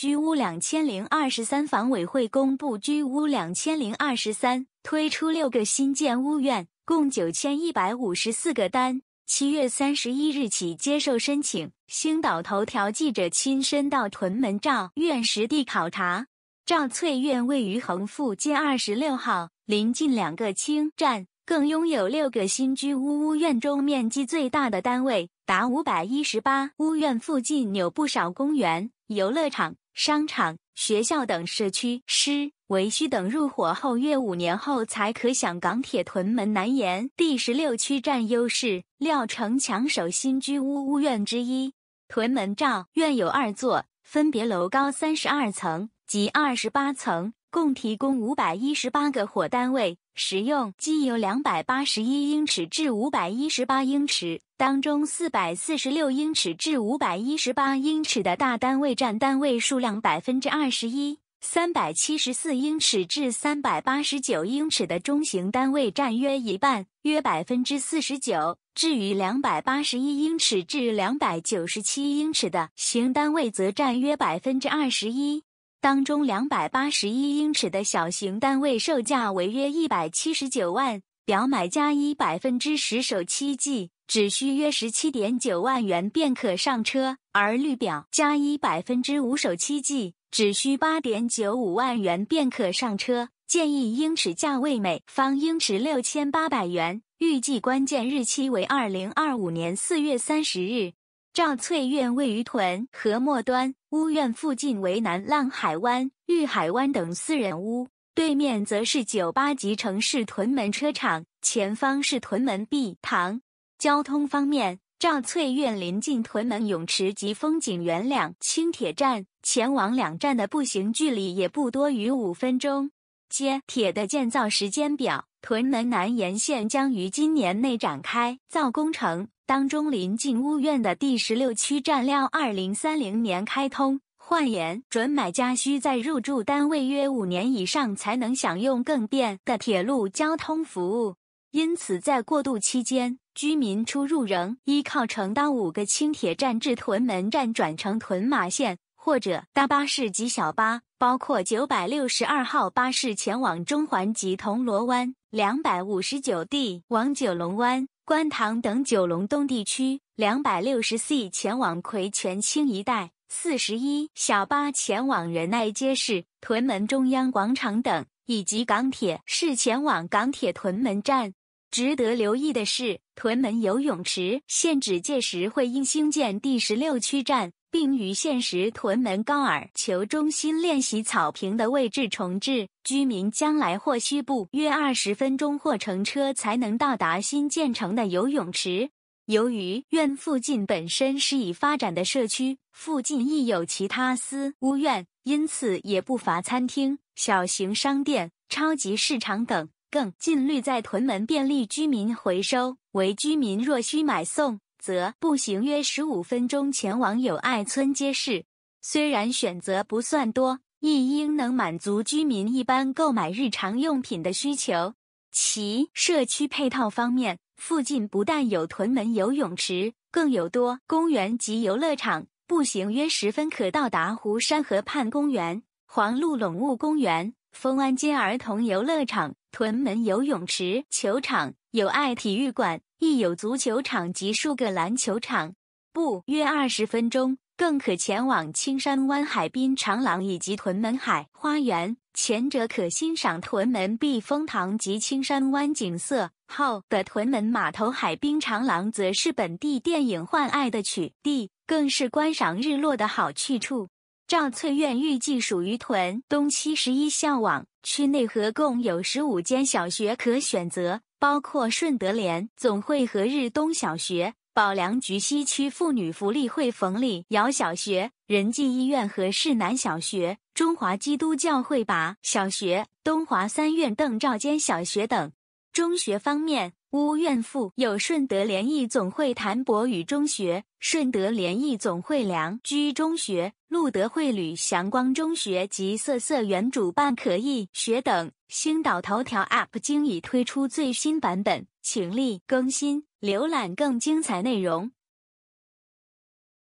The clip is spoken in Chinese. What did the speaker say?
居屋2023房委会公布居屋2023推出六个新建屋苑，共9154个单，七月三十一日起接受申请。星岛头条记者亲身到屯门兆苑实地考察，兆翠苑位于恒富街二十六号，临近两个轻站。更拥有六个新居屋屋苑中面积最大的单位，达五百一十八屋苑。附近有不少公园、游乐场、商场、学校等社区。师维需等入伙后约五年后才可享港铁屯门南延。第十六区占优势，料城抢手新居屋屋苑之一。屯门照苑有二座，分别楼高三十二层。及二十八层共提供五百一十八个火单位，使用机油两百八十一英尺至五百一十八英尺，当中四百四十六英尺至五百一十八英尺的大单位占单位数量百分之二十一，三百七十四英尺至三百八十九英尺的中型单位占约一半，约百分之四十九。至于两百八十一英尺至两百九十七英尺的型单位，则占约百分之二十一。当中两百八十一英尺的小型单位售价为约一百七十九万，表买加一百分之十首期计，只需约十七点九万元便可上车；而绿表加一百分之五首期计，只需八点九五万元便可上车。建议英尺价位每方英尺六千八百元，预计关键日期为二零二五年四月三十日。赵翠苑位于屯河末端屋苑附近为南浪海湾、玉海湾等私人屋，对面则是九巴及城市屯门车厂，前方是屯门碧堂。交通方面，赵翠苑临近屯门泳池及风景园两轻铁站，前往两站的步行距离也不多于五分钟。接铁的建造时间表。屯门南沿线将于今年内展开造工程，当中临近屋苑的第十六区站料二零三零年开通。换言，准买家需在入住单位约五年以上才能享用更便的铁路交通服务。因此，在过渡期间，居民出入仍依靠城当五个轻铁站至屯门站转乘屯马线。或者搭巴士及小巴，包括九百六十二号巴士前往中环及铜锣湾，两百五十九 D 往九龙湾、观塘等九龙东地区，两百六十 C 前往葵泉青一带，四十一小巴前往仁爱街市、屯门中央广场等，以及港铁是前往港铁屯门站。值得留意的是，屯门游泳池现址届时会因兴建第十六区站。并于现时屯门高尔球中心练习草坪的位置重置。居民将来或需步约二十分钟或乘车才能到达新建成的游泳池。由于院附近本身是已发展的社区，附近亦有其他私屋院，因此也不乏餐厅、小型商店、超级市场等，更尽力在屯门便利居民回收。为居民若需买送。则步行约十五分钟前往友爱村街市，虽然选择不算多，亦应能满足居民一般购买日常用品的需求。其社区配套方面，附近不但有屯门游泳池，更有多公园及游乐场，步行约十分可到达湖山河畔公园、黄鹿陇务公园、丰安街儿童游乐场、屯门游泳池球场。有爱体育馆亦有足球场及数个篮球场，不约二十分钟，更可前往青山湾海滨长廊以及屯门海花园。前者可欣赏屯门避风塘及青山湾景色，后的屯门码头海滨长廊则是本地电影《换爱》的取地，更是观赏日落的好去处。赵翠苑预计属于屯东七十一校网，区内合共有十五间小学可选择。包括顺德联总会和日东小学、保良局西区妇女福利会冯里尧小学、仁济医院和市南小学、中华基督教会把小学、东华三院邓兆坚小学等。中学方面。乌院附有顺德联谊总会谭博宇中学、顺德联谊总会梁居中学、路德会旅祥光中学及色色园主办可易学等。星岛头条 App 今已推出最新版本，请立更新浏览更精彩内容。